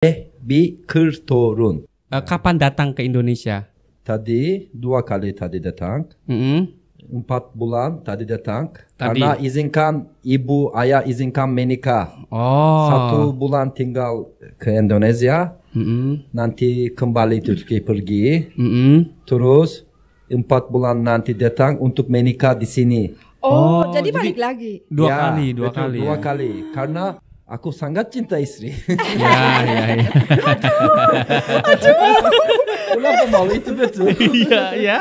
Eh, Ehbi Uh, Kapan datang ke Indonesia? Tadi dua kali tadi datang. Mm-hmm. Empat bulan tadi datang. Tapi... Karena izinkan ibu ayah izinkan menikah. Oh. Satu bulan tinggal ke Indonesia. Mm-hmm. Nanti kembali Türkiye pergi. Mm-hmm. Terus empat bulan nanti datang untuk menikah di sini. Oh, oh jadi balik jadi lagi. Dua ya, kali, dua betul, kali. Dua ya. kali. Karena Aku sangat cinta istri. ya, ya, ya. aduh, aduh. Ulang kembali itu betul. Iya, ya.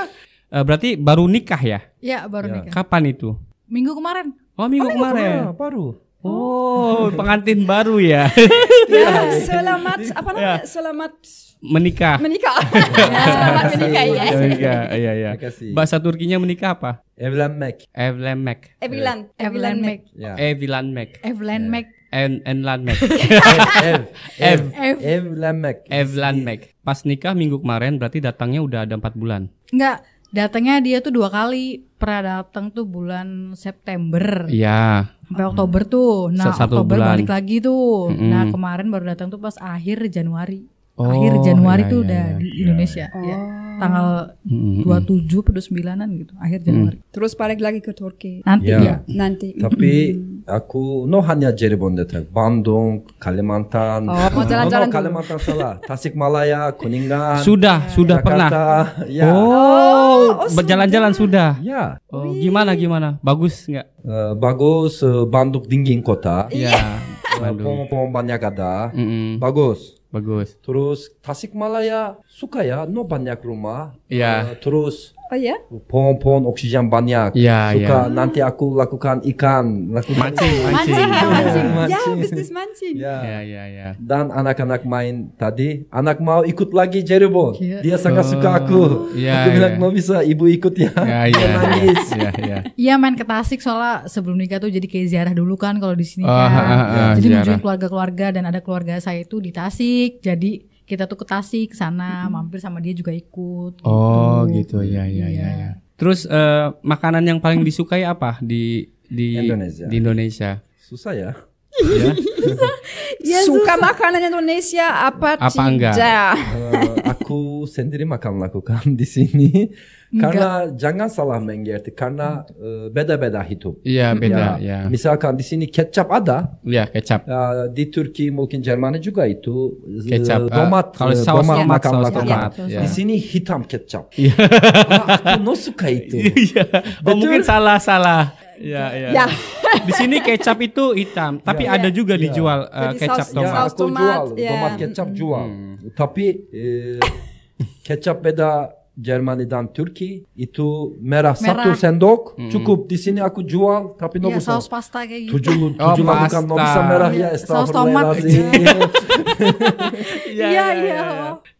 Uh, berarti baru nikah ya? Iya, baru ya. nikah. Kapan itu? Minggu kemarin. Oh, minggu, oh, minggu kemarin. kemarin. Baru. Oh, oh. pengantin baru ya. ya, selamat apa ya. namanya? Ya. Selamat menikah. Menikah. Semangat menikah ya. Menikah. Iya iya. Bahasa Turkinya menikah apa? Evlenmek. Evlenmek. Evlen. Evlenmek. Ya. Evlenmek. Ya. Evlenmek. En Enlanmek. Ev Ev Evlenmek. Evlenmek. Iya. Pas nikah minggu kemarin berarti datangnya udah ada empat bulan. Enggak, datangnya dia tuh dua kali. Pernah datang tuh bulan September. Iya sampai Oktober tuh. Nah, Satu Oktober bulan. balik lagi tuh. Mm -hmm. Nah, kemarin baru datang tuh pas akhir Januari. Oh, akhir Januari itu iya, tuh iya, udah iya, di iya. Indonesia. Ya. Ya. Tanggal dua tujuh 27 atau sembilanan gitu, akhir Januari. Mm. Terus balik lagi ke Turki. Nanti ya. ya. Nanti. Tapi aku no hanya Cirebon detek, Bandung, Kalimantan. Oh, mau jalan-jalan. No, Kalimantan salah. Tasikmalaya, Kuningan. Sudah, ya. sudah Jakarta. pernah. Ya. Oh, oh berjalan-jalan sudah. Ya. Oh, gimana gimana? Bagus nggak? Uh, bagus, uh, Bandung dingin kota. Iya. Yeah. Pohon-pohon banyak ada. Mm -hmm. Bagus. Bagus. Terus Tasikmalaya suka ya, no banyak rumah. Iya. Yeah. Uh, terus Oh ya? Pohon-pohon oksigen banyak. Ya, Suka ya. nanti aku lakukan ikan, lakukan mancing, ikan. mancing, mancing, mancing. Ya, iya. mancing. Ya, bisnis mancing. Ya. ya, ya, ya. Dan anak-anak main tadi, anak mau ikut lagi jerebon. Ya. Dia sangat oh. suka aku. Ya, aku ya. mau bisa, ibu ikut ya. Iya iya iya. iya. Iya main ke Tasik soalnya sebelum nikah tuh jadi kayak ziarah dulu kan kalau di sini oh, kan. Ha, ah, ah, ha, ha, jadi kunjungi keluarga-keluarga dan ada keluarga saya itu di Tasik. Jadi kita tuh ke Tasik ke sana, hmm. mampir sama dia juga ikut. Gitu. Oh, gitu. Ya, ya, iya. ya, ya. Terus uh, makanan yang paling disukai apa di di Indonesia? Di Indonesia. Susah ya. ya. ya, suka susah. makanan Indonesia apa, apa tidak? Enggak? Uh, aku sendiri makan lakukan di sini. Karena Enggak. jangan salah mengerti karena eh, beda-beda itu. Iya ya. beda ya. ya. Misalkan di sini kecap ada. Iya kecap. Uh, ya, di Turki mungkin Jerman juga itu eh, kecap. Uh, eh, domat. Kalau uh, saus domat, domat, domat. Ya. Di sini hitam kecap. Iya. Nah, aku no suka itu. Iya. oh, mungkin salah salah. Iya, ya, ya. ya. di sini kecap itu hitam, ya. tapi ya. ada juga iya. ya. dijual uh, kecap saus, tomat. Ya, tomat, jual, ya. tomat kecap jual. Hmm. Tapi eh, kecap beda dan Turki Itu merah, merah. satu sendok. Hmm. Cukup di sini aku jual tapi nggak bisa saus pasta kayak gitu. Tujuh, oh, tujuh lakukan bisa merah ya. Iya, saus tomat. Iya, iya, iya iya.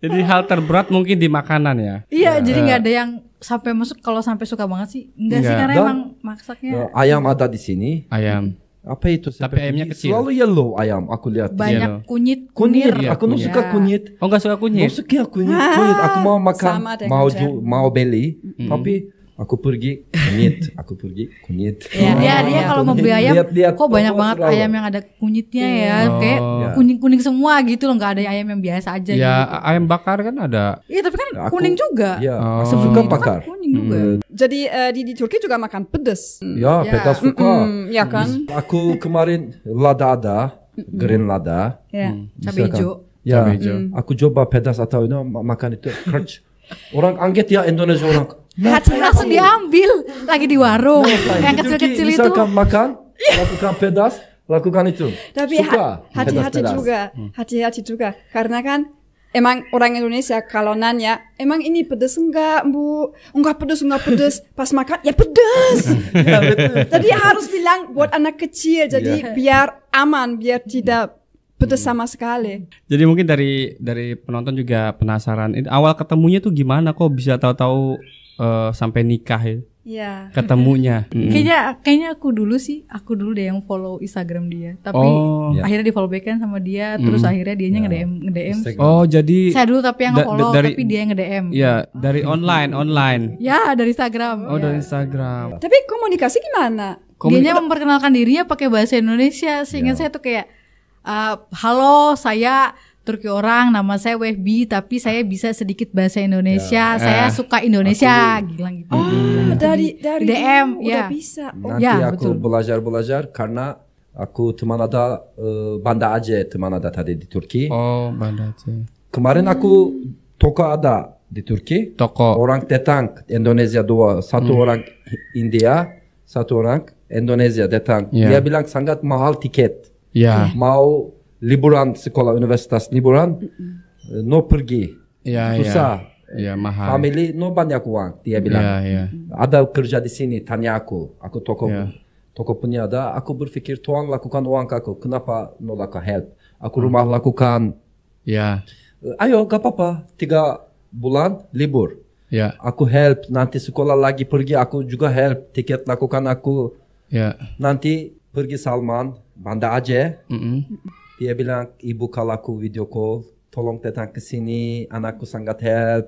Jadi hal terberat mungkin di makanan ya. Iya yeah. jadi nggak ada yang sampai masuk kalau sampai suka banget sih. Enggak, yeah. sih karena Dan, emang maksaknya. Ayam ada di sini. Ayam apa itu tapi ayamnya kecil selalu yellow ayam aku lihat banyak yellow. kunyit kunir, kunir. Ya, aku nggak suka ya. kunyit oh nggak suka kunyit nggak suka kunyit, Ah. kunyit. aku mau makan mau ju, mau beli mm -hmm. tapi aku pergi kunyit aku pergi kunyit ya, oh, ya dia kalau mau beli ayam lihat, lihat, kok banyak banget ayam yang ada kunyitnya ya iya. oh. kayak ya. kuning kuning semua gitu loh nggak ada ayam yang biasa aja ya gitu. ayam bakar kan ada iya tapi kan aku, kuning juga ya oh. suka kan bakar kan kuning juga hmm. jadi uh, di di Turki juga makan pedas. ya, ya. pedas suka mm -mm, ya kan aku kemarin lada ada green lada ya. hmm. cabai hijau ya cabai hijau. Mm. aku coba pedas atau you makan itu crunch. orang anget ya Indonesia orang Nah, hati langsung diambil lagi di warung nah, yang kecil-kecil itu Bisa makan lakukan pedas lakukan itu tapi hati-hati juga hmm. hati-hati juga karena kan Emang orang Indonesia kalau nanya, emang ini pedes enggak bu? Enggak pedes, enggak pedes. Pas makan, ya pedes. Ya, jadi harus bilang buat anak kecil, iya. jadi yeah. biar aman, biar tidak pedes hmm. sama sekali. Jadi mungkin dari dari penonton juga penasaran, awal ketemunya tuh gimana kok bisa tahu-tahu uh, sampai nikah ya. Iya. Ketemunya. Hmm. Kayaknya kayaknya aku dulu sih, aku dulu deh yang follow Instagram dia. Tapi oh, iya. akhirnya di follow back kan sama dia, hmm. terus akhirnya dia yeah. nge-DM nge-DM. Oh, jadi Saya dulu tapi yang follow dari, tapi dia yang nge-DM. Iya, oh. dari online, online. Ya, dari Instagram. Oh, ya. dari iya. Instagram. Tapi komunikasi gimana? Komunikasi. Dia memperkenalkan dirinya pakai bahasa Indonesia, sehingga iya. yeah. saya tuh kayak uh, halo, saya Turki orang, nama saya Wehbi, tapi saya bisa sedikit bahasa Indonesia. Ya. Saya eh, suka Indonesia, gila gitu. Ah hmm. dari dari DM ya. bisa. Oh. Nanti ya, aku belajar-belajar karena aku ada uh, Banda Aceh ada tadi di Turki. Oh, Banda Aceh. Kemarin hmm. aku toko ada di Turki. Toko. Orang datang Indonesia dua, satu hmm. orang India, satu orang Indonesia datang. Yeah. Dia bilang sangat mahal tiket. Ya. Yeah. Mau liburan sekolah universitas liburan, eh, no pergi ya, ya. susah ya. Ya, mahal. family no banyak uang dia ya, bilang ya, ya. ada kerja di sini tanya aku aku toko ya. toko punya ada aku berpikir tuan lakukan uang aku kenapa no lakukan help aku hmm. rumah hmm. lakukan ya eh, ayo gak apa-apa tiga bulan libur ya. aku help nanti sekolah lagi pergi aku juga help tiket lakukan aku ya. nanti pergi Salman Banda Aceh mm -hmm dia bilang ibu aku video call. Tolong datang ke sini, anakku sangat help.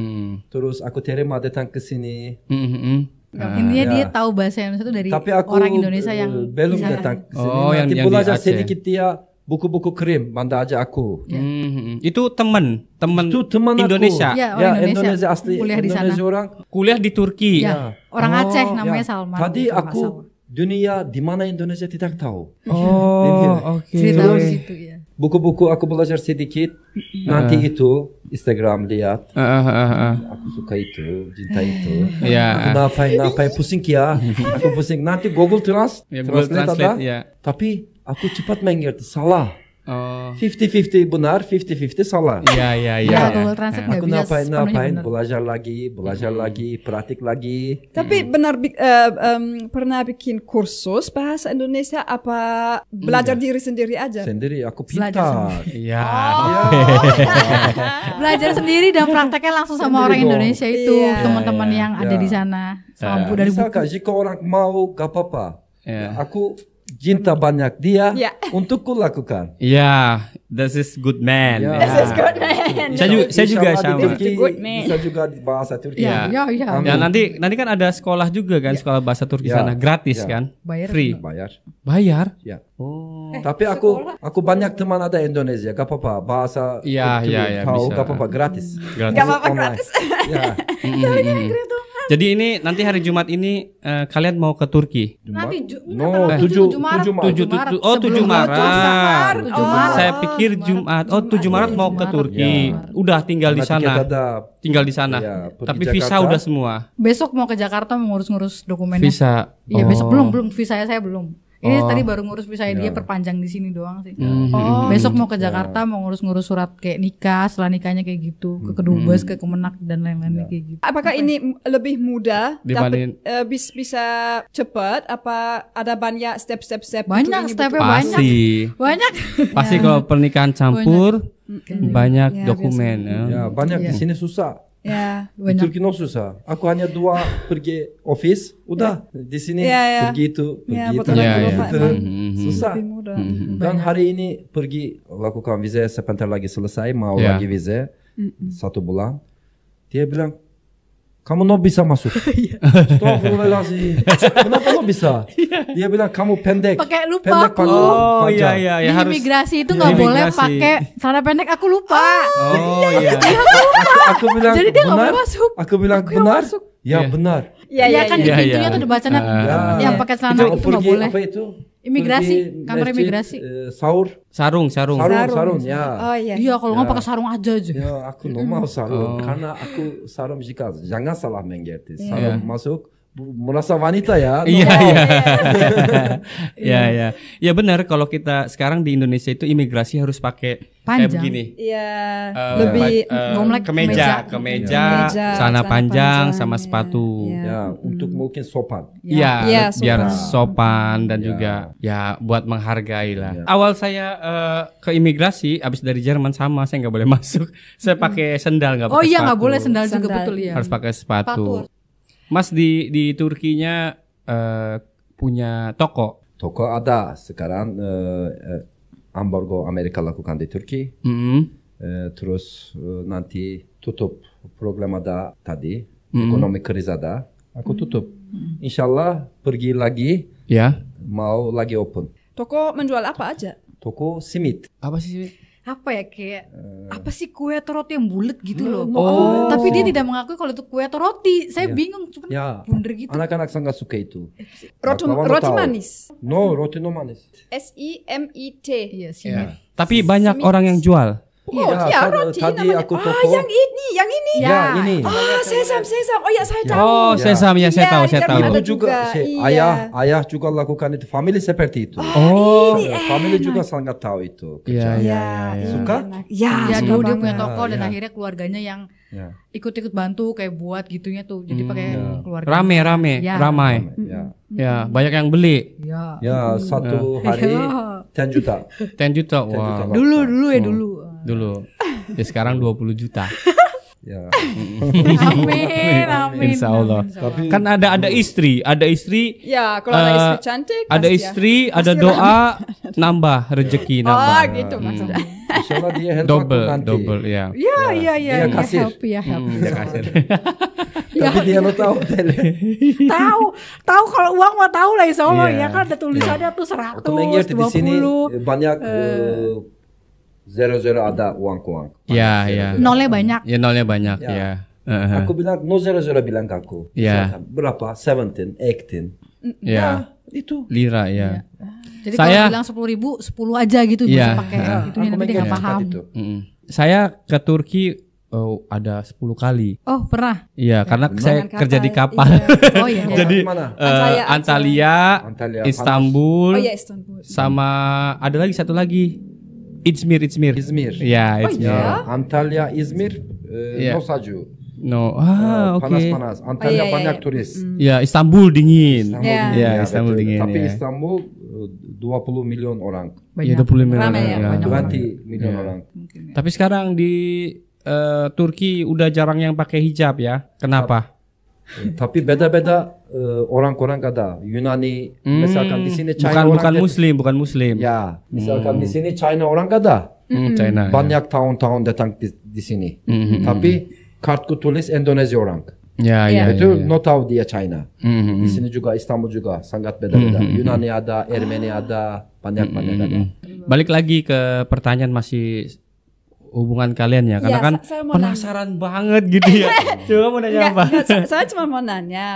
Hmm. Terus aku terima datang ke sini. Mm -hmm. Nah, ya. dia tahu bahasa Indonesia itu dari Tapi aku, orang Indonesia yang eh, belum bisa. datang ke sini. Oh, Nanti yang, yang belajar sedikit dia ya, buku-buku krim manda aja aku. Ya. Hmm, -hmm. Itu teman, teman itu teman Indonesia. Aku. Ya, orang ya, Indonesia. Indonesia asli. Kuliah di sana. orang. Kuliah di Turki. Ya. ya. Orang oh, Aceh namanya ya. Salman. Tadi aku masalah dunia di mana Indonesia tidak tahu. Oh, oke. Okay. tahu situ ya. Buku-buku aku belajar sedikit. Uh. Nanti itu Instagram lihat. Uh, uh, uh, Aku suka itu, cinta itu. Ya. Yeah. Aku ngapain, ngapain pusing ya. aku pusing. Nanti Google Translate. yeah, Google Translate, Translate Yeah. Tapi aku cepat mengerti salah. 50-50 benar, 50-50 salah. Iya, iya, iya. Ya, Google Translate ya. Aku ngapain, ngapain, belajar lagi, belajar hmm. lagi, praktik lagi. Tapi hmm. benar uh, um, pernah bikin kursus bahasa Indonesia apa belajar Enggak. diri sendiri aja? Sendiri, aku pintar. Iya. Oh. Ya. belajar iya. sendiri dan prakteknya langsung sama sendiri orang dong. Indonesia itu, yeah. teman-teman yeah. yang yeah. ada di iya. sana. Sama yeah. dari Misalkan, buku. jika orang mau, gak apa-apa. Yeah. Aku cinta hmm. banyak dia yeah. untuk kulakukan. Ya, yeah, this is good man. Yeah. This is good man. Saya, juga, saya juga sama. Turki, good man. Bisa juga bahasa Turki. Ya, ya, ya, ya. ya. nanti nanti kan ada sekolah juga kan, yeah. sekolah bahasa Turki yeah. sana gratis yeah. kan? Bayar Free. Bayar. Bayar? Ya. Yeah. Oh. Eh, Tapi aku aku banyak teman ada Indonesia, gak apa-apa bahasa yeah, Turki yeah, yeah, tahu, bisa. gak apa-apa gratis. gratis. Gak apa-apa gratis. ya. mm jadi ini nanti hari Jumat ini uh, kalian mau ke Turki? Jumat? Nanti ju no, 7, 7 Maret. 7 7, oh, 7 Maret. Maret. Oh, Maret. Saya pikir Jumat. Oh, 7 iya, Maret mau ke Turki. Ya. Udah tinggal di sana. tinggal di sana. Ya, Tapi visa Jakarta. udah semua. Besok mau ke Jakarta mengurus-ngurus dokumennya. Visa. Iya, oh. besok belum, belum visa saya belum. Ini oh. tadi baru ngurus pisahnya dia iya. perpanjang di sini doang sih. Mm -hmm. Oh. Besok mau ke iya. Jakarta yeah. mau ngurus-ngurus surat kayak nikah, setelah nikahnya kayak gitu, ke kedubes, mm -hmm. ke kemenak dan lain-lain yeah. kayak gitu. Apakah apa? ini ya? lebih mudah dapat uh, eh, bis bisa cepat apa ada banyak step-step-step? Gitu banyak stepnya banyak. Banyak. Pasti kalau pernikahan campur banyak, banyak, ya, dokumen ya. Ya, banyak ya. di sini susah Ya, benar. Di Turki Nosu sah. Aku hanya dua pergi office, udah ya. di sini ya, ya. pergi itu, ya, pergi ya, itu. Ya, ya. Susah. Dan hari ini pergi lakukan vize sebentar lagi selesai, mau ya. lagi vize satu bulan. Dia bilang kamu no bisa masuk. Iya. Kenapa lo bisa? Iya. Dia bilang kamu pendek. Pakai lupa pendek, aku. Oh iya, iya iya ya, harus. Imigrasi itu nggak boleh pakai celana pendek. Aku lupa. Oh iya. Aku, aku bilang Jadi dia nggak boleh masuk. Aku bilang aku benar. Masuk. Ya benar. Ya, ya, kan di pintunya tuh udah uh, yang pakai celana itu nggak boleh. Apa itu? Imigrasi, kamar imigrasi. Uh, eh, saur. Sarung, sarung. Sarung, sarung, sarung ya. Oh iya. Iya, kalau ya. nggak pakai sarung aja aja. Ya, aku nggak mau sarung oh. karena aku sarung jika jangan salah mengerti. Iya. Sarung yeah. masuk merasa wanita ya. Iya iya. Iya iya. Ya benar kalau kita sekarang di Indonesia itu imigrasi harus pakai panjang. kayak begini. Iya. Uh, lebih uh, ngomlek kemeja, kemeja, iya. kemeja sana panjang, panjang sama sepatu. Ya, ya untuk hmm. mungkin sopan. Iya, ya, ya, biar sopan dan ya. juga ya buat menghargai lah. Ya. Awal saya uh, ke imigrasi habis dari Jerman sama saya nggak boleh masuk. Saya pakai sendal nggak pakai Oh iya nggak boleh sendal, sendal juga betul ya. Harus pakai sepatu. Patur. Mas di di Turkinya uh, punya toko? Toko ada. Sekarang uh, eh, embargo eh, Amerika lakukan di Turki. Mm -hmm. uh, terus uh, nanti tutup problem ada tadi. Mm -hmm. Ekonomi kriz ada. Aku mm-hmm. tutup. Mm -hmm. Insyaallah pergi lagi. Ya. Yeah. Mau lagi open. Toko menjual apa aja? Toko simit. Apa sih simit? apa ya kayak hmm. apa sih kue atau roti yang bulat gitu loh. Oh. oh. Tapi dia tidak mengakui kalau itu kue atau roti. Saya yeah. bingung cuma yeah. bundar gitu. Anak-anak nggak suka itu. Roti, roti manis. No, roti no manis. S I M I T. Iya, yeah. Ya. Tapi banyak orang yang jual. Oh, ya, ya roti tadi namanya. aku ah, toko. Ah, yang ini, yang ini. Ya, ya. ini. Ah, sesam, sesam. Oh ya, saya tahu. Oh, sesam ya, saya ya, tahu, oh, saya ya. Ya, iya, tahu. Itu juga, juga iya. ayah, ayah juga lakukan itu. Family seperti itu. Ah, oh, ini ya, Family juga sangat tahu itu. Iya, iya. Ya, Suka? Iya, ya, ya, ya iya, iya, dia punya toko dan akhirnya keluarganya yang ikut-ikut bantu kayak buat gitunya tuh. Jadi hmm, pakai keluarga. Rame, rame, ramai. Hmm. Ya, banyak yang beli. Ya, satu hari 10 juta. 10 juta. Wah. Dulu, dulu ya dulu. Hmm dulu. Ya sekarang 20 juta. Ya. amin, amin. Insya Allah. Tapi, kan ada ada istri, ada istri. Ya, kalau uh, ada eh, istri cantik. Ada ya. istri, ya. ada doa, nambah rezeki, oh, nambah. Oh, gitu Hmm. maksudnya. Allah dia help double, nanti. Double, ya. Ya, ya, ya. ya, ya kasir. Help, ya, help. Hmm, ya kasir. Tapi dia lo tahu Tahu, tahu kalau uang mah tahu lah Insya Allah yeah. ya kan ada tulisannya yeah. tuh seratus, dua puluh. Banyak. Uh, zero zero ada uang uang. Iya iya. Nolnya banyak. Ya nolnya banyak ya. ya. Uh-huh. Aku bilang no zero zero bilang ke aku. Iya. Berapa? Seventeen, eighteen. Iya. itu. Lira ya. ya. Jadi saya, kalau bilang sepuluh ribu, sepuluh aja gitu ya, bisa pakai ya. itu aku nanti paham. Mm-hmm. Saya ke Turki oh, ada sepuluh kali. Oh pernah? Iya, ya, karena saya kata, kerja di ya. kapal. Iya. Oh iya. iya. Jadi Mana? Uh, Antalya, Antalya, Antalya, Istanbul, oh, iya, Istanbul, sama ada lagi satu lagi İzmir, İzmir. İzmir. Yeah, İzmir. yeah. Antalya, İzmir, e, Yeah. Nosaju. No. E, ah, oke. Panas-panas. Antalya iya, iya, banyak iya. turis. Hmm. Ya, Istanbul dingin. Istanbul Yeah. dingin, Ya, Istanbul dingin, Tapi ya. Istanbul 20 milyon orang, Banyak. 20 milyon orang. ya, ya, ya banyak 20 milyon ya. orang. Mungkin ya. Tapi sekarang di eh, Turki udah jarang yang pakai hijab ya. Kenapa? tapi beda-beda uh, eh, orang-orang ada. Yunani hmm. misalkan di sini China bukan, orang bukan Muslim, bukan Muslim. Ya, hmm. misalkan hmm. di sini China orang ada. Hmm, hmm, China. Ya. Banyak tahun-tahun datang di, di sini. Hmm, hmm. Tapi kartu tulis Indonesia orang. Ya, ya, ya. Itu ya, ya. not tahu dia China. Hmm. Di sini juga Istanbul juga sangat beda-beda. Hmm. Yunani ada, Ermeni ada, banyak-banyak hmm. ada. Balik lagi ke pertanyaan masih hubungan kalian ya karena ya, kan penasaran nanya. banget gitu ya coba mau nanya apa saya cuma mau nanya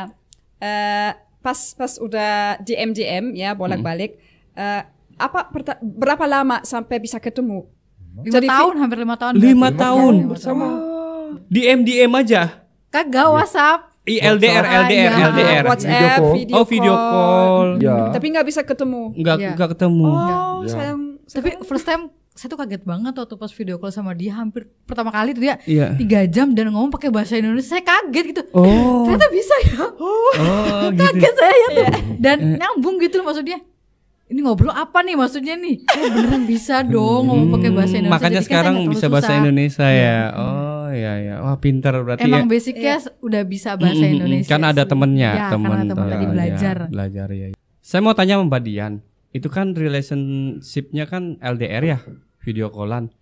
uh, pas pas udah DM DM ya bolak balik uh, eh, apa berapa lama sampai bisa ketemu lima Jadi, tahun hampir lima tahun lima tahun bersama oh. DM DM aja kagak iya. WhatsApp I LDR, LDR, ah, ya. WhatsApp, video call. oh video call. Ya. Tapi nggak bisa ketemu. Nggak, ya. ketemu. Oh, ya. sayang. Tapi first time saya tuh kaget banget waktu pas video call sama dia hampir pertama kali tuh dia iya. tiga jam dan ngomong pakai bahasa Indonesia saya kaget gitu oh. ternyata bisa ya oh, gitu ya? kaget gitu. saya ya tuh iya. dan eh. nyambung gitu loh maksudnya ini ngobrol apa nih maksudnya nih oh, beneran bisa dong ngomong hmm. pakai bahasa Indonesia makanya Jadi kan sekarang bisa susah. bahasa Indonesia ya iya. oh ya ya wah pinter berarti emang ya. basicnya ya. udah bisa bahasa mm, Indonesia kan ada temennya ya, temen, karena temen lagi oh, belajar ya, belajar ya saya mau tanya sama Mbak Dian itu kan relationshipnya kan LDR ya video callan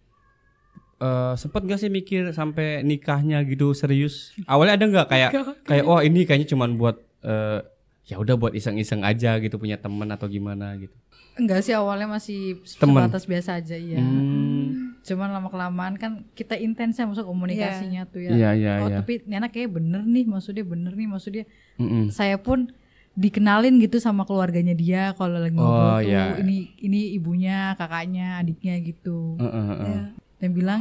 Uh, sempet gak sih mikir sampai nikahnya gitu serius? Awalnya ada nggak kayak kayak wah oh, ini kayaknya cuman buat uh, ya udah buat iseng-iseng aja gitu punya temen atau gimana gitu? Enggak sih awalnya masih temen. atas biasa aja ya. Hmm. Cuman lama kelamaan kan kita intens ya maksud komunikasinya yeah. tuh ya. yeah, yeah, Oh yeah. tapi Nena kayak bener nih maksudnya bener nih maksudnya. Mm -mm. Saya pun dikenalin gitu sama keluarganya dia kalau lagi ngobrol oh, tuh iya. ini ini ibunya kakaknya adiknya gitu uh, uh, uh. Ya. dan bilang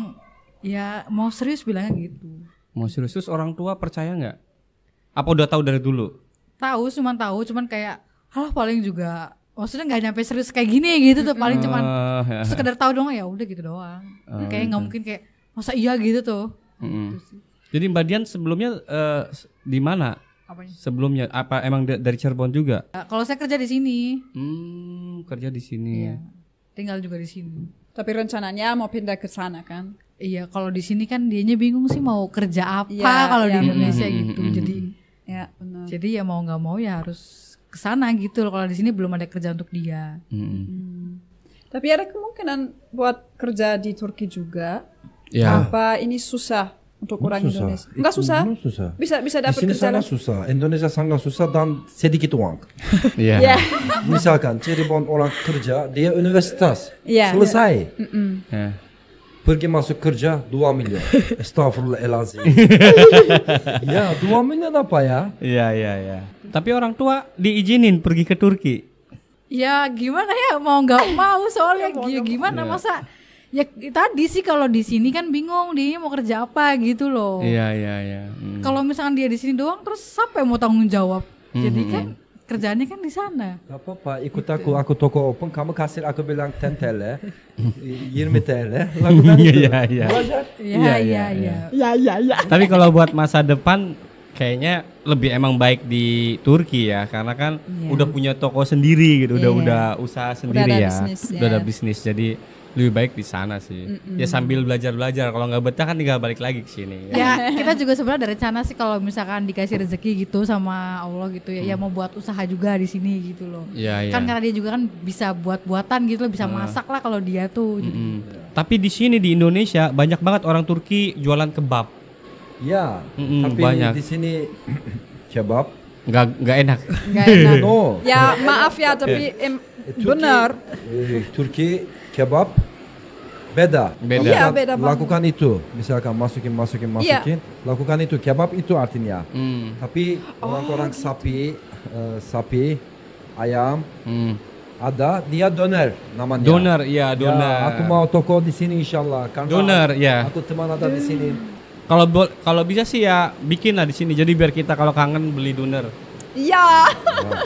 ya mau serius bilangnya gitu mau serius terus orang tua percaya nggak apa udah tahu dari dulu tahu cuman tahu cuman kayak halah paling juga maksudnya nggak nyampe serius kayak gini gitu tuh paling cuman uh, sekedar tahu doang ya udah gitu doang uh, kayak nggak mungkin kayak masa iya gitu tuh uh, gitu jadi mbak Dian sebelumnya uh, di mana Apanya? Sebelumnya apa emang dari Cirebon juga? Nah, kalau saya kerja di sini. Hmm, kerja di sini. Iya. Tinggal juga di sini. Tapi rencananya mau pindah ke sana kan? Iya, kalau di sini kan dianya bingung sih mau kerja apa ya, kalau ya, di iya, Indonesia bener. Hmm, hmm, gitu. Hmm, jadi ya benar. Jadi ya mau nggak mau ya harus ke sana gitu loh. Kalau di sini belum ada kerja untuk dia. Hmm. Hmm. Tapi ada kemungkinan buat kerja di Turki juga. Ya. Apa ini susah untuk orang susah. Indonesia. Enggak susah. Enggak susah. Bisa bisa dapat kerja. sini susah. Indonesia sangat susah dan sedikit uang. Iya. yeah. yeah. Misalkan cari orang kerja dia universitas. Yeah. Selesai. Yeah. Mm -mm. Yeah. Pergi masuk kerja 2 miliar. Astagfirullahalazim. ya, 2 miliar apa ya? Iya, iya, iya. Tapi orang tua diizinin pergi ke Turki. Ya, gimana ya? Mau nggak mau soalnya ya, gimana ya. masa iya ya tadi sih kalau di sini kan bingung dia mau kerja apa gitu loh iya iya iya hmm. kalau misalkan dia di sini doang terus siapa yang mau tanggung jawab hmm, jadi kan hmm. kerjanya kan di sana. Gak apa-apa, ikut aku, aku toko open, kamu kasih aku bilang tentel ya. 20 TL, lakukan itu. Iya. iya, iya. Iya, iya, iya. Iya, iya, iya. Tapi kalau buat masa depan, kayaknya lebih emang baik di Turki ya, karena kan yeah. udah punya toko sendiri gitu, yeah. udah iya. udah usaha sendiri udah ada ya, bisnis, udah ada bisnis, jadi lebih baik di sana sih. Mm-mm. Ya sambil belajar-belajar. Kalau nggak betah kan tinggal balik lagi ke sini. Ya, ya kita juga sebenarnya ada rencana sih kalau misalkan dikasih rezeki gitu sama Allah gitu ya, ya hmm. ya mau buat usaha juga di sini gitu loh. Ya, ya, kan karena dia juga kan bisa buat-buatan gitu loh, bisa hmm. masak lah kalau dia tuh. mm Mm Tapi di sini di Indonesia banyak banget orang Turki jualan kebab. Ya, Mm-mm, tapi banyak. di sini kebab nggak nggak enak. Nggak enak. no. Ya maaf ya tapi eh, benar. Eh, Turki kebab beda. Beda. Ya, beda lakukan itu. Misalkan masukin, masukin, iya. masukin. Ya. Lakukan itu. Kebab itu artinya. Hmm. Tapi orang-orang oh, sapi, uh, sapi, ayam, hmm ada dia donor namanya. Donor, iya, ya donor. Ya, aku mau toko di sini insyaallah. Karena doner, ya. Aku teman ada di sini. Hmm. Kalau kalau bisa sih ya bikin lah di sini. Jadi biar kita kalau kangen beli donor. Iya.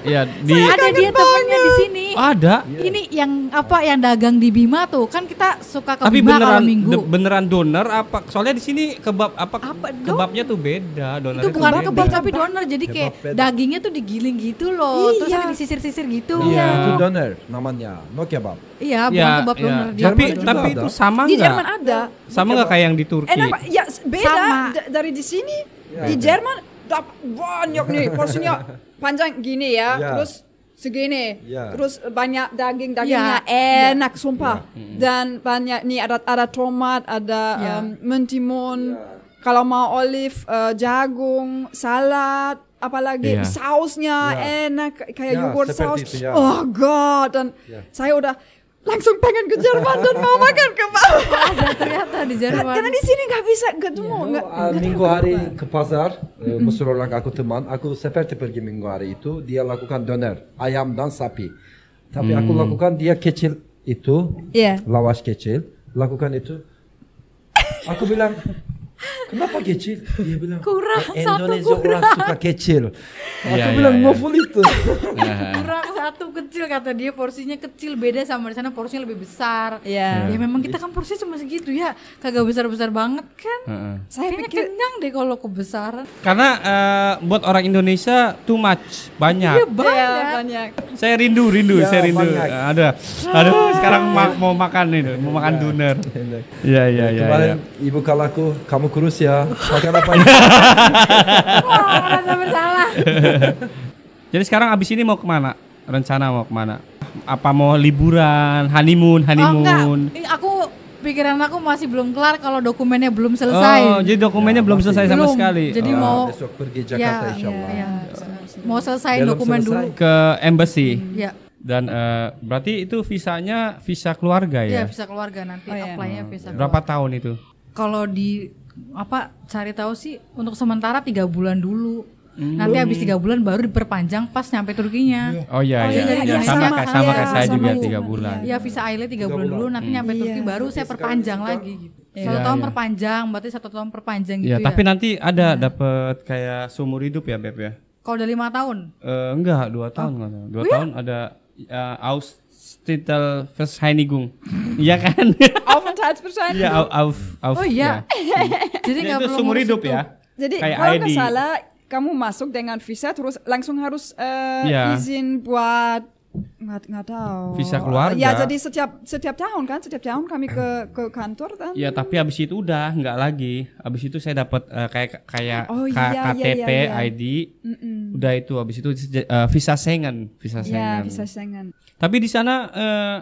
Iya, di ada dia temennya di sini. Oh, ada. Iya. Ini yang apa yang dagang di Bima tuh, kan kita suka ke Tapi Bima beneran, Minggu. beneran donor apa? Soalnya di sini kebab apa, apa kebabnya tuh beda, donor itu, itu bukan kebab tapi donor. Jadi kayak dagingnya tuh digiling gitu loh, iya. terus disisir-sisir gitu. Iya. iya, itu donor namanya, no kebab. Iya, bukan iya, kebab donor. Tapi tapi itu sama enggak? Di Jerman ada. Sama enggak kayak yang di Turki? Enak, eh, ya beda dari di sini. Di Jerman dapat banyak nih porsinya panjang gini ya yeah. terus segini yeah. terus banyak daging dagingnya yeah. enak yeah. sumpah yeah. dan banyak nih ada ada tomat ada yeah. Ya. um, mentimun yeah. kalau mau olive uh, jagung salad apalagi yeah. sausnya yeah. enak kayak yeah, yogurt saus yeah. oh god dan yeah. saya udah langsung pengen ke Jerman dan mau makan ke Ada ternyata di Jerman. Karena di sini nggak bisa ketemu. Ya. Gak, uh, ah, minggu hari ke pasar, uh, eh, Mesir orang aku teman, aku seperti pergi minggu hari itu dia lakukan doner ayam dan sapi. Tapi hmm. aku lakukan dia kecil itu, yeah. lawas kecil, lakukan itu. Aku bilang Kenapa kecil? Dia bilang kurang eh, Indonesia satu kurang. orang suka kecil. Aku ya, bilang ya, ya. ngoful itu. Iya. kurang satu kecil kata dia porsinya kecil beda sama di sana porsinya lebih besar. Ya. Ya, ya memang kita iya. kan porsi cuma segitu ya. Kagak besar-besar banget kan. Uh -uh. Saya Kayaknya pikir kenyang deh kalau kebesaran. Karena uh, buat orang Indonesia too much, banyak. Iya, iya banyak. Ya, banyak. Saya rindu, rindu, ya, saya rindu. Banyak. Nah, ada. Aduh, ah. sekarang ma mau makan ini mau makan ya. Iya, iya, iya. Kemarin ibu kalaku, kamu Kurus ya. pakai apa ini? bersalah. Jadi sekarang abis ini mau kemana? Rencana mau kemana? Apa mau liburan, honeymoon, honeymoon? Oh, enggak. Aku pikiran aku masih belum kelar kalau dokumennya belum selesai. Oh, jadi dokumennya ya, belum selesai belum. sama sekali. Jadi uh, mau besok pergi Jakarta ya, insyaallah. Ya, ya, ya, mau selesai Belum dokumen selesai. dulu ke embassy. hmm. ya. Dan uh, berarti itu visanya visa keluarga ya? Iya, visa keluarga nanti oh, iya. apply-nya visa. Berapa tahun itu? Kalau di apa cari tahu sih untuk sementara tiga bulan dulu Hmm. Nanti habis tiga bulan baru diperpanjang pas nyampe Turkinya. Iya. Oh iya, oh, iya. iya. iya. sama, iya, sama, sama kayak saya juga tiga bulan. Ya visa Aile tiga bulan, bulan dulu, nanti hmm. nyampe iya. Turki baru saya perpanjang lagi. Gitu. Iya, satu tahun iya. perpanjang, berarti satu tahun perpanjang gitu ya. Tapi nanti ada ya. dapat kayak seumur hidup ya Beb ya. Kalau udah lima tahun? Eh, enggak, dua tahun oh. Dua oh, tahun ada uh, aus Aufenthaltsvereinigung. Iya kan? Aufenthaltsbescheinigung. Ya, auf, auf, Oh iya. Ya. Jadi nah, nggak perlu hidup ya. Jadi kalau nggak salah kamu masuk dengan visa terus langsung harus uh, ya. izin buat nggak nggak tahu visa keluar ya jadi setiap setiap tahun kan setiap tahun kami ke ke kantor kan ya tapi habis itu udah nggak lagi habis itu saya dapat uh, eh, kayak kayak oh, iya, KTP iya, iya, iya. ID iya. mm -mm. udah itu habis itu uh, visa Schengen visa iya, Schengen ya, visa Schengen tapi di sana uh,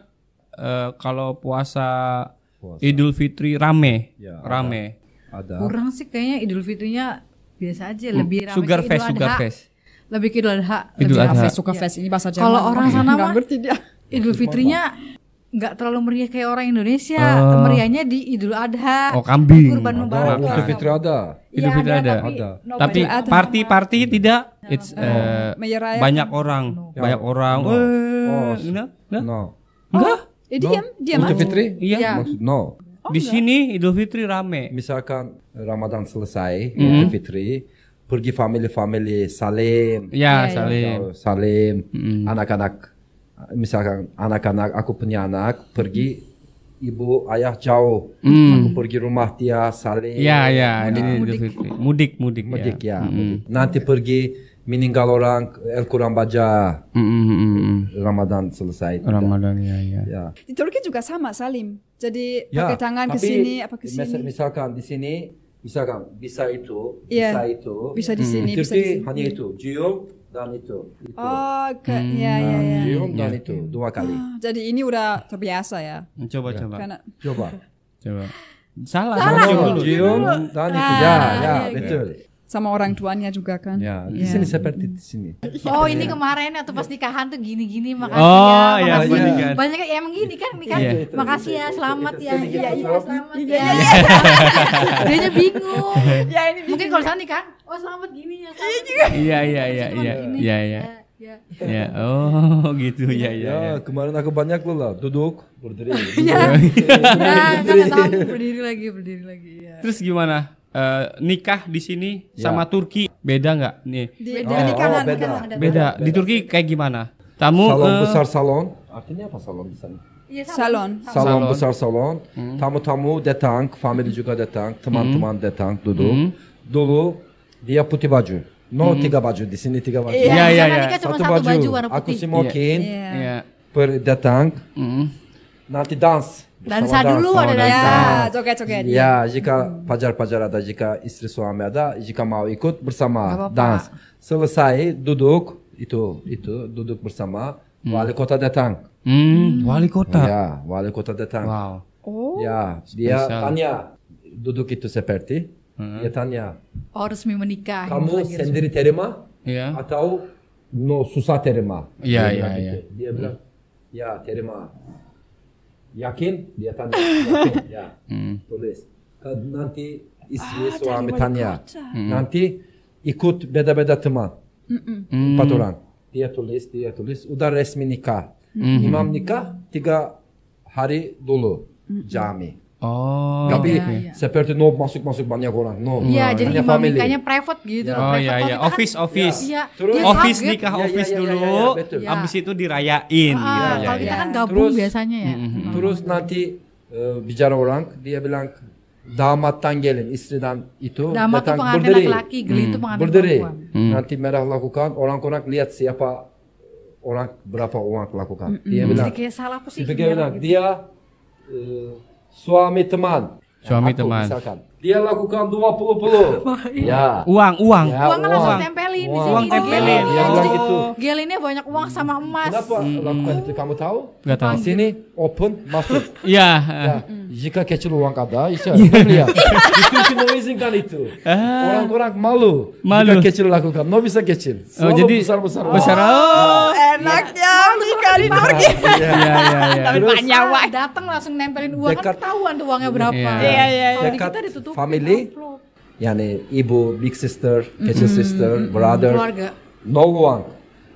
uh, kalau puasa, puasa Idul Fitri rame ya, rame ada. ada kurang sih kayaknya Idul Fitrinya biasa aja lebih rame sugar face sugar face lebih ke Idul Adha, Idul lebih suka fest ini bahasa Jerman. Kalau orang sana mah Idul Fitrinya nggak terlalu meriah kayak orang Indonesia. Uh, Meriahnya di Idul Adha. Oh, kambing. Kurban Mubarak. Idul Fitri ada. Idul iya, Fitri ada. Tapi party-party tidak it's eh, ya. banyak orang, ya. banyak orang. No. Oh, no. Enggak. Eh, diam, diam. Idul Fitri? Iya. iya. Maksud no. di oh, sini Idul Fitri rame. Misalkan Ramadan selesai, mm-hmm. Idul Fitri, pergi family-family salim ya, yeah, ya. salim Salim, anak-anak, misalkan anak-anak, aku punya anak pergi ibu ayah jauh, mm. aku pergi rumah dia salim ya yeah, ya, yeah. mudik. mudik, mudik, mudik ya, ya. Mm. Mudik. nanti pergi meninggal orang El Kurang baca mm, mm, mm, Ramadan selesai. Ramadan ya, ya ya. Di Turki juga sama Salim. Jadi ya, pakai tangan ke sini apa ke sini. Misalkan di sini bisa kan bisa itu yeah. bisa itu bisa di hmm. sini hmm. bisa di sini. hanya itu jiung dan itu, itu. oh ke, hmm. ya ya ya jiung dan ya. itu dua kali oh, jadi ini udah terbiasa ya coba ya. coba Karena... coba coba salah, salah. jiung dan itu ah, ya ya, ya betul sama orang tuanya juga kan. Ya, di iya. sini yeah. seperti di sini. Oh, ini iya. kemarin atau pas iya. nikahan tuh gini-gini makasih ya, oh, ya. Makasih. Iya, iya. Banyak ya emang gini kan nikah. Yeah. Makasih ya, selamat ya. Iya, iya selamat ya. Dia bingung. Ya ini mungkin kalau sana nikah, oh selamat gini ya. Iya, iya, iya, iya. Iya, oh, gitu, iya. Ya. Oh, gitu ya ya. kemarin aku banyak lo lah duduk berdiri. ya. ya, tahu berdiri lagi, berdiri lagi. Ya. Terus gimana? Uh, nikah di sini ya. sama Turki beda nggak nih? Di, beda. Oh, di oh, beda. Di beda. beda. Di Turki kayak gimana? Tamu salon uh, besar salon. Artinya apa salon di sana? Iya, salon. salon. Salon besar salon. Hmm. Tamu-tamu datang, family juga datang, teman-teman hmm. datang duduk. Hmm. Dulu dia putih baju. No hmm. tiga baju, di sini tiga baju. Iya, iya, iya. Ya. Satu, baju, baju warna putih. aku mungkin yeah. yeah. datang, hmm. nanti dance dansa dulu ada dansa. Ya, coket joget Ya, jika pacar-pacar ada, jika istri suami ada, jika mau ikut bersama dans. Selesai duduk itu itu duduk bersama hmm. wali kota datang. Hmm, wali kota. Ya, wali kota datang. Wow. Oh. Ya, dia Spesial. tanya duduk itu seperti hmm. dia tanya. Oh, resmi menikah. Gitu, Kamu sendiri terima? Ya. Atau no susah terima? ya ya iya. Dia bilang, ya terima. Yakin dia tanya. Yakin, ya. Hmm. Tulis. Nanti istri ah, suami tanya. Hmm. Nanti ikut beda-beda teman. Empat hmm. orang. Dia tulis, dia tulis. Udah resmi nikah. imam nikah tiga hari dulu. Hmm. Oh. tapi iya, iya. yeah. Seperti no masuk masuk banyak orang. No. Iya, no, nah, jadi hanya imam nikahnya private gitu. Ya. Oh private. iya iya, kan, office. Iya, office, Iya. Terus office nikah yeah, iya, office iya, iya, dulu. Iya, iya, Abis itu dirayain. Ah, gitu. iya, kalau yeah. kita kan gabung terus, biasanya ya. Mm -hmm. Terus nanti uh, bicara orang dia bilang damattan gelin istriden itu damat datang pengantin laki-laki geli hmm. itu mm. pengantin berdiri hmm. nanti merah lakukan orang orang lihat siapa eh, orang berapa uang lakukan hmm. dia mm. bilang kayak salah posisi dia bilang dia uh, suami teman. Suami aku, teman. Misalkan. Dia lakukan dua puluh puluh. Iya. ya. Uang, uang. Ya, uang, kan uang langsung tempelin uang. di sini. Uang tempelin. Dia bilang gitu. Gel ini banyak uang sama emas. Kenapa hmm. lakukan itu? Kamu tahu? nggak tahu. Sini open masuk. Iya. ya. Jika kecil uang ada, bisa iya. itu ya. Itu mengizinkan ah. itu. Orang-orang malu. Malu. Jika kecil lakukan, no bisa kecil. Oh, jadi besar besar. Besar. Oh, oh enaknya. Iya, sekali iya, pergi. Iya iya iya. iya Tapi Pak nyawa datang langsung nempelin uang kan dekat, kan ketahuan tuh uangnya berapa. Iya iya iya. Dekat kita ditutup. Family. Yani ibu, big sister, kecil mm -hmm. sister, mm-hmm. brother. Keluarga. No one.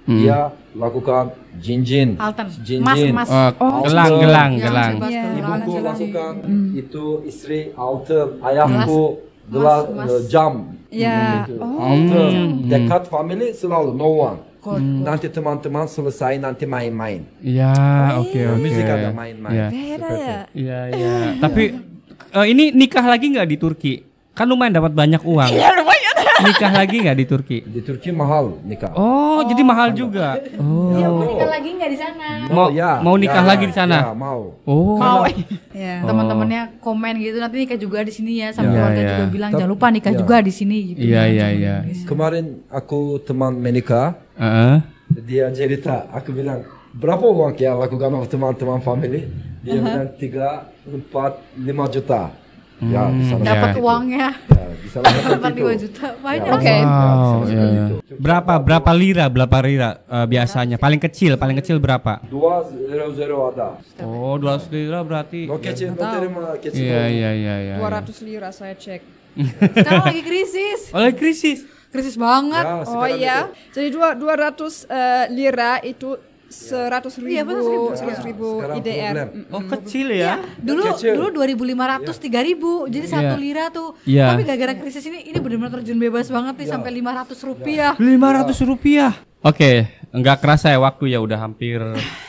Hmm. Dia lakukan jinjin. jin. Jinjin. Mas, mas. Oh, oh gelang, gelang, gelang. Ibuku lakukan mm. itu istri alter. ayahku gelang eh, jam. Ya. Oh. -hmm. Dekat family selalu no one. Mm. Nanti Nanti teman teman selesai nanti main-main. Ya, iya, oke oke. Musik ada main-main. Ya. Iya, iya. Tapi uh, ini nikah lagi nggak di Turki? Kan lumayan dapat banyak uang. Iya, nikah lagi nggak di Turki? Di Turki mahal nikah. Oh, oh jadi mahal sama. juga. Iya, oh. Ya, mau nikah lagi nggak di sana? Mau ya, mau nikah ya, lagi di sana? Ya, mau. Oh. Mau. ya, teman-temannya komen gitu nanti nikah juga di sini ya sama ya, keluarga ya. juga bilang jangan lupa nikah ya. juga di sini gitu. Iya, ya, iya, iya, iya. Kemarin aku teman menikah. Uh -huh. Dia cerita, aku bilang berapa uang ya aku gama teman-teman family? Dia uh -huh. bilang tiga, empat, lima juta. Ya, hmm. Ya, dapat ya. uangnya. Ya, bisa dapat 2 juta. Ya, Banyak. Ya, Oke. Okay. Wow, ya, yeah. Berapa berapa lira berapa lira uh, biasanya? Paling kecil, paling kecil berapa? 200 ada. Oh, 200 lira berarti. Lo kecil, terima kecil. Iya, iya, iya, iya. 200 iya. lira saya cek. Sekarang lagi krisis. Oh, lagi krisis. Krisis banget. Ya, oh iya. Itu. Jadi 200 uh, eh, lira itu Iya. seratus iya, ribu, seratus iya. ribu, ribu IDR. Mm. Oh kecil ya? ya dulu kecil. dulu dua ribu lima ratus tiga ribu, jadi yeah. satu lira tuh. Yeah. Tapi gara-gara krisis ini ini benar-benar terjun bebas banget nih yeah. sampai lima ratus rupiah. Lima yeah. ratus rupiah. Oke, okay, nggak kerasa ya waktu ya udah hampir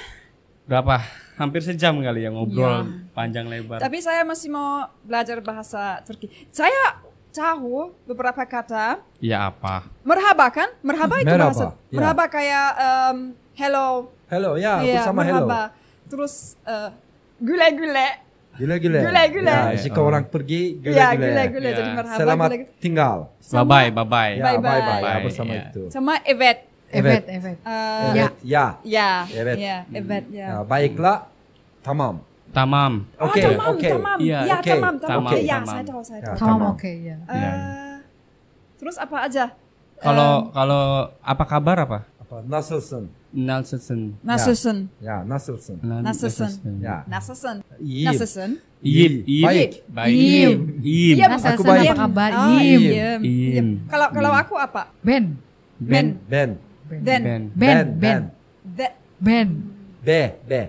berapa? Hampir sejam kali ya ngobrol yeah. panjang lebar. Tapi saya masih mau belajar bahasa Turki. Saya tahu beberapa kata. Ya apa? Merhaba kan? Merhaba itu merhaba, bahasa. Ya. Merhaba kayak um, hello. Hello ya, ya sama merhaba. hello. Terus gule eh, gule-gule. Gule-gule. Gule-gule. Ya, jika ya, oh. Eh. orang pergi iya, gule-gule. Ya, gule-gule ya. jadi merhaba. Selamat gule -gule. tinggal. Bye-bye, bye-bye. Ya, bye-bye. Ya, sama ya. itu. Sama Evet. Evet, Evet. Ya. Ya. Ya. Evet. Ya, Evet hmm. ya. ya. Baiklah. Tamam. Tamam. okay, oh, Tamam, okay. yeah, yeah okay. tamam, tamam. Oke, okay, ya, saya tahu, saya tahu. Tamam, oke, okay, ya. Uh, Terus apa aja? Kalau um, kalau apa kabar apa? Apa? Naselsen. Naselsen. Naselsen. Ya, Naselsen. Naselsen. Ya. Naselsen. Naselsen. Yim. Baik. Iim. Yim. Yim. Aku baik. Apa kabar? Yim. Yim. Kalau kalau aku apa? Ben. Ben. Ben. Ben. Ben. Ben. Ben. Ben. Ben. Ben. Ben.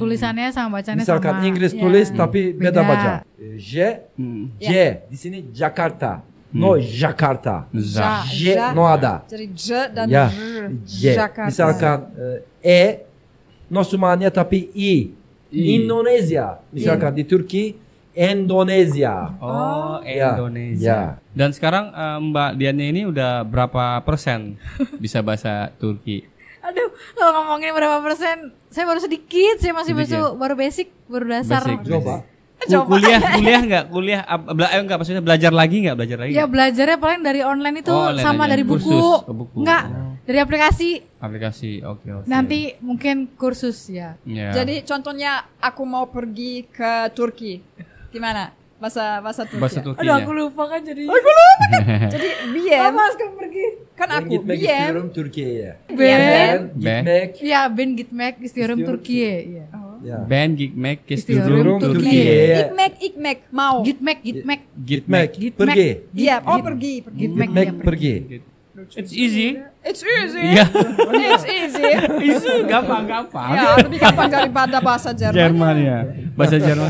Tulisannya sama bacanya Misalkan sama. Inggris yeah. Iya. tulis tapi beda, beda baca. J, hmm. J yeah. di sini Jakarta. Hmm. No Jakarta. Ja, J, ja. no ada. Jadi J dan ya. J. Jakarta. Misalkan uh, E, no Sumanya tapi I. I. Indonesia. Misalkan I. di Turki, Indonesia. Oh, oh. ya. Indonesia. Ya. Dan sekarang uh, Mbak Diannya ini udah berapa persen bisa bahasa Turki? Aduh, kalau ngomongin berapa persen, saya baru sedikit, saya masih baru, ya? baru basic, baru dasar. Basic, Coba. Coba. Kuliah, kuliah nggak? Kuliah, eh, enggak maksudnya belajar lagi nggak? Belajar lagi? Ya belajarnya paling dari online itu oh, online sama aja. dari buku, kursus, oh, buku. nggak oh. dari aplikasi. Aplikasi, oke. Okay, okay. Nanti mungkin kursus ya. Yeah. Jadi contohnya aku mau pergi ke Turki, gimana? bahasa bahasa Turki. Bahasa ya? Turki. Ya. Kan Aduh aku lupa kan jadi. Aku lupa kan. jadi Bien. Lama sekarang pergi. Kan aku BM Bien. Turki ya. ya. Ben. Ben. ya Ben Gitmek istiyorum Turki ya. Yeah. Oh. Ben Gitmek istiyorum Turki. Gitmek Gitmek mau. Gitmek Gitmek. Gitmek pergi. Iya oh pergi. Gitmek iya, pergi. It's easy. It's easy. Yeah. It's easy. easy gampang gampang. Ya lebih gampang daripada bahasa Jerman. Jerman ya. Bahasa Jerman.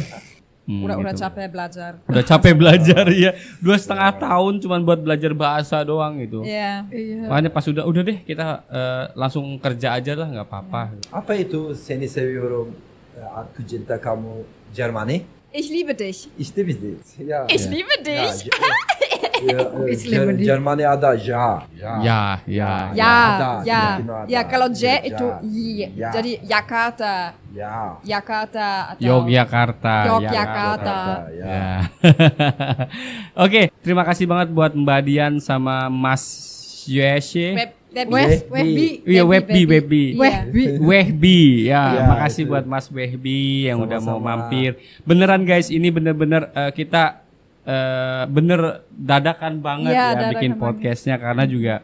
Hmm, udah gitu. udah capek belajar. Udah capek belajar ya. Dua setengah tahun cuman buat belajar bahasa doang gitu. Iya. Yeah. Makanya pas udah udah deh kita uh, langsung kerja aja lah nggak apa-apa. Apa itu seni seviyorum eh, aku cinta kamu Jermani? Ich liebe dich. Ich liebe dich. Ja. Ich liebe dich. Ja ya, eh, Germania ada ja, ya, ya, ya, ya, ya, ya, ada, ya, ya. ya. ya kalau J itu i, jadi Jakarta, ya, Jakarta Yogyakarta, Yogyakarta. Ya. Oke, terima kasih banget buat Mbak Dian sama Mas Yeshe. Iya, webby, Webby, Webby Webby, iya. Webby, Webby. ya. Iya, Makasih buat Mas Webby yang udah mau mampir. Beneran guys, ini bener-bener uh, kita Eh, bener dadakan banget iya, ya, ya bikin podcastnya banget. karena juga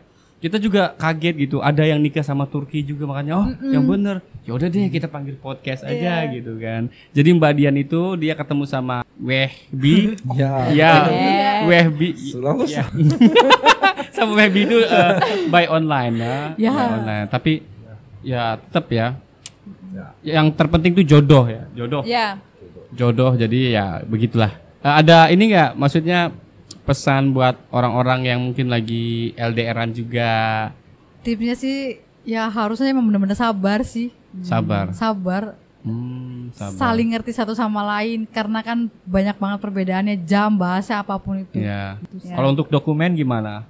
kita juga kaget gitu ada yang nikah sama Turki juga makanya oh mm -mm. yang bener ya udah deh kita panggil podcast iya. aja yeah. gitu kan jadi Mbak Dian itu dia ketemu sama Wehbi ya ya Wehbi sama Wehbi itu uh, by online ya yeah. by online tapi ya tetap ya yeah. yang terpenting tuh jodoh ya jodoh yeah. jodoh jadi ya begitulah Eh, ada ini nggak maksudnya pesan buat orang-orang yang mungkin lagi LDRan juga? Tipsnya sih ya harusnya memang benar-benar sabar sih. Sabar. Sabar. Hmm, sabar. Saling ngerti satu sama lain karena kan banyak banget perbedaannya jam bahasa apapun itu. Ya. ya. Kalau untuk dokumen gimana?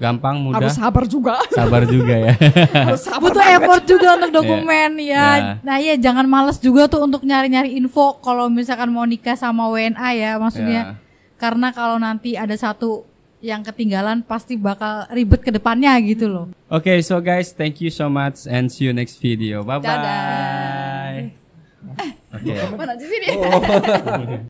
gampang, mudah. Harus sabar juga. Sabar juga ya. Harus sabar Butuh effort juga untuk dokumen ya. Ya. ya. Nah, iya jangan males juga tuh untuk nyari-nyari info kalau misalkan mau nikah sama WNA ya maksudnya. Yeah. Karena kalau nanti ada satu yang ketinggalan pasti bakal ribet ke depannya gitu loh. Oke, okay, so guys, thank you so much and see you next video. Bye bye. Dadah. Oke. Okay. Eh, mana sini? Oh.